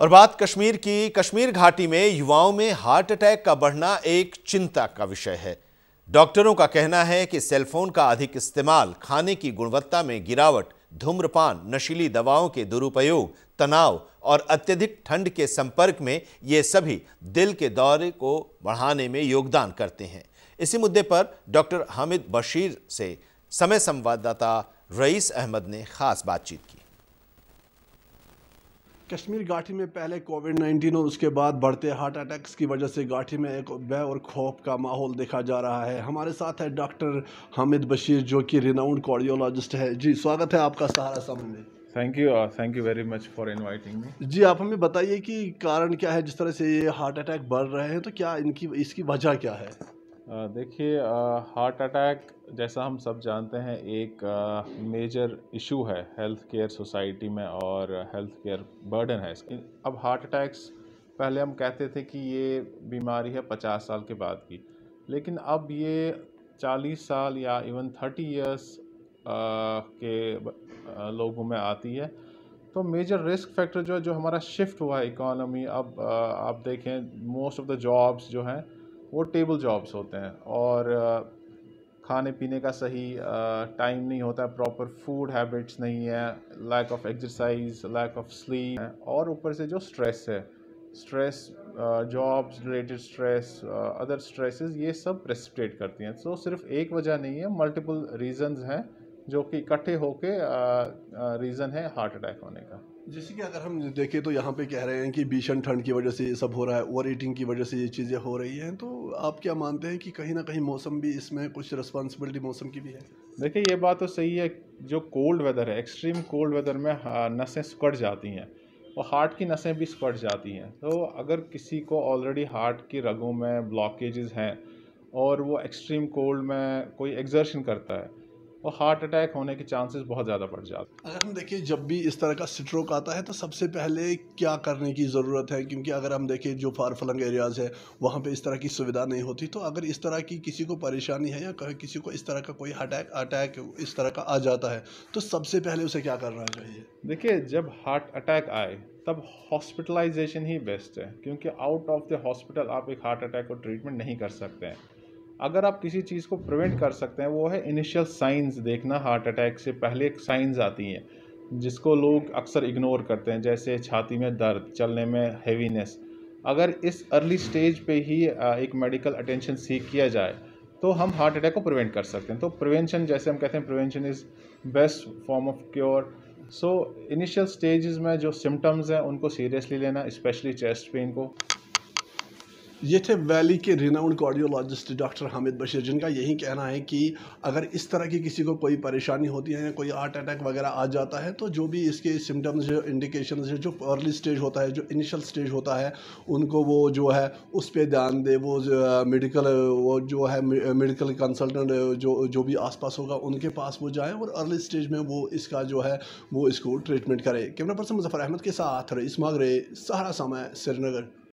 और बात कश्मीर की कश्मीर घाटी में युवाओं में हार्ट अटैक का बढ़ना एक चिंता का विषय है डॉक्टरों का कहना है कि सेलफोन का अधिक इस्तेमाल खाने की गुणवत्ता में गिरावट धूम्रपान नशीली दवाओं के दुरुपयोग तनाव और अत्यधिक ठंड के संपर्क में ये सभी दिल के दौरे को बढ़ाने में योगदान करते हैं इसी मुद्दे पर डॉक्टर हामिद बशीर से समय संवाददाता रईस अहमद ने खास बातचीत की कश्मीर घाटी में पहले कोविड 19 और उसके बाद बढ़ते हार्ट अटैक्स की वजह से घाटी में एक भय और खौफ का माहौल देखा जा रहा है हमारे साथ है डॉक्टर हामिद बशीर जो कि रिनाउंड कार्डियोलॉजिस्ट है जी स्वागत है आपका सहारा सामने thank you thank you very much for inviting me जी आप हमें बताइए कि कारण क्या है जिस तरह से ये हार्ट अटैक बढ़ रहे हैं तो क्या इनकी इसकी वजह क्या है देखिए हार्ट अटैक जैसा हम सब जानते हैं एक मेजर इशू है हेल्थ केयर सोसाइटी में और हेल्थ केयर बर्डन है इसकी अब हार्ट अटैक्स पहले हम कहते थे कि ये बीमारी है पचास साल के बाद की लेकिन अब ये चालीस साल या इवन थर्टी ईयर्स के लोगों में आती है तो मेजर रिस्क फैक्टर जो है जो हमारा शिफ्ट हुआ है इकोनॉमी अब आप देखें मोस्ट ऑफ द जॉब्स जो हैं वो टेबल जॉब्स होते हैं और खाने पीने का सही टाइम नहीं होता है प्रॉपर फूड हैबिट्स नहीं है lack of exercise lack of sleep और ऊपर से जो स्ट्रेस है stress jobs related stress other stresses ये सब प्रेसिपिटेट करती हैं सो तो so, सिर्फ एक वजह नहीं है मल्टीपल रीजंस हैं जो कि इकट्ठे होके रीज़न है हार्ट अटैक होने का जैसे कि अगर हम देखें तो यहाँ पे कह रहे हैं कि भीषण ठंड की वजह से ये सब हो रहा है ओवर ईटिंग की वजह से ये चीज़ें हो रही हैं तो आप क्या मानते हैं कि कहीं ना कहीं मौसम भी इसमें कुछ रिस्पॉन्सिबिलिटी मौसम की भी है देखिए ये बात तो सही है जो कोल्ड वेदर है एक्सट्रीम कोल्ड वेदर में नसें सिकट जाती हैं और हार्ट की नसें भी सिकट जाती हैं तो अगर किसी को ऑलरेडी हार्ट की रगों में ब्लॉकेजेस हैं और वो एक्सट्रीम कोल्ड में कोई एग्जर्शन करता है और हार्ट अटैक होने के चांसेस बहुत ज़्यादा बढ़ जाते हैं अगर हम देखिए जब भी इस तरह का स्ट्रोक आता है तो सबसे पहले क्या करने की ज़रूरत है क्योंकि अगर हम देखें जो फार फलंग एरियाज़ है वहाँ पे इस तरह की सुविधा नहीं होती तो अगर इस तरह की किसी को परेशानी है या किसी को इस तरह का कोई अटैक अटैक इस तरह का आ जाता है तो सबसे पहले उसे क्या करना चाहिए देखिए जब हार्ट अटैक आए तब हॉस्पिटलाइजेशन ही बेस्ट है क्योंकि आउट ऑफ द हॉस्पिटल आप एक हार्ट अटैक को ट्रीटमेंट नहीं कर सकते हैं अगर आप किसी चीज़ को प्रिवेंट कर सकते हैं वो है इनिशियल साइंस देखना हार्ट अटैक से पहले एक साइंस आती हैं जिसको लोग अक्सर इग्नोर करते हैं जैसे छाती में दर्द चलने में हैवीनेस अगर इस अर्ली स्टेज पे ही एक मेडिकल अटेंशन सीख किया जाए तो हम हार्ट अटैक को प्रिवेंट कर सकते हैं तो प्रिवेंशन जैसे हम कहते हैं prevention is best form of cure so initial stages में जो सिम्टम्स हैं उनको सीरियसली लेना स्पेशली चेस्ट पेन को ये थे वैली के renowned cardiologist doctor Hamid Bashir जिनका यही कहना है कि अगर इस तरह की किसी को कोई परेशानी होती है या कोई हार्ट अटैक वगैरह आ जाता है तो जो भी इसके सिम्टम्स जो इंडिकेशन है जो अर्ली स्टेज होता है जो इनिशियल स्टेज होता है उनको वो जो है उस पर ध्यान दे वो मेडिकल वो जो है मेडिकल कंसल्टेंट जो जो भी आसपास होगा उनके पास वो जाए और अर्ली स्टेज में वो इसका जो है वो इसको ट्रीटमेंट करे कैमरा पर्सन मुजफ्फर अहमद के साथ रईस मागरे सहारा समय श्रीनगर